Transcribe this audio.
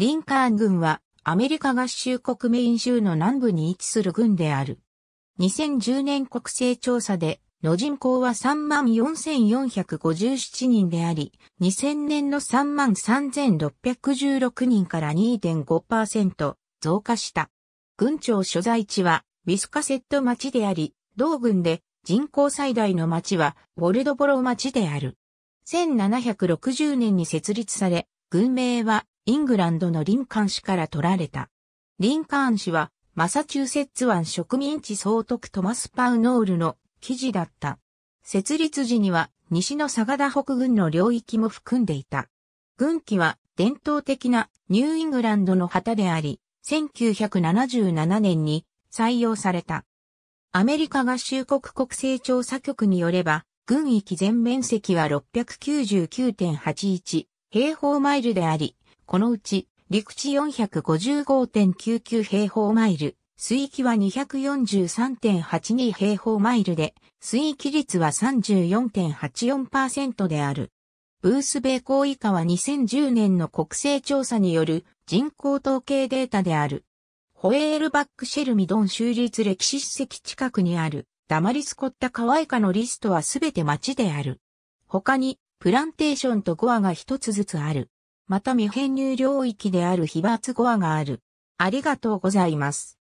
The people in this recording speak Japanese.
リンカーン軍はアメリカ合衆国メイン州の南部に位置する軍である。2010年国勢調査での人口は34,457人であり、2000年の33,616人から2.5%増加した。軍庁所在地はウィスカセット町であり、同軍で人口最大の町はウォルドボロ町である。1760年に設立され、軍名はイングランドのリンカン氏から取られた。リンカーン氏は、マサチューセッツ湾植民地総督トマス・パウノールの記事だった。設立時には、西のサガダ北軍の領域も含んでいた。軍旗は、伝統的なニューイングランドの旗であり、1977年に採用された。アメリカ合衆国国勢調査局によれば、軍域全面積は699.81平方マイルであり、このうち、陸地455.99平方マイル、水域は243.82平方マイルで、水域率は34.84%である。ブース米港以下は2010年の国勢調査による人口統計データである。ホエールバックシェルミドン州立歴史史跡近くにあるダマリスコッタワイカのリストはすべて町である。他にプランテーションとゴアが一つずつある。また未編入領域である非罰語アがある。ありがとうございます。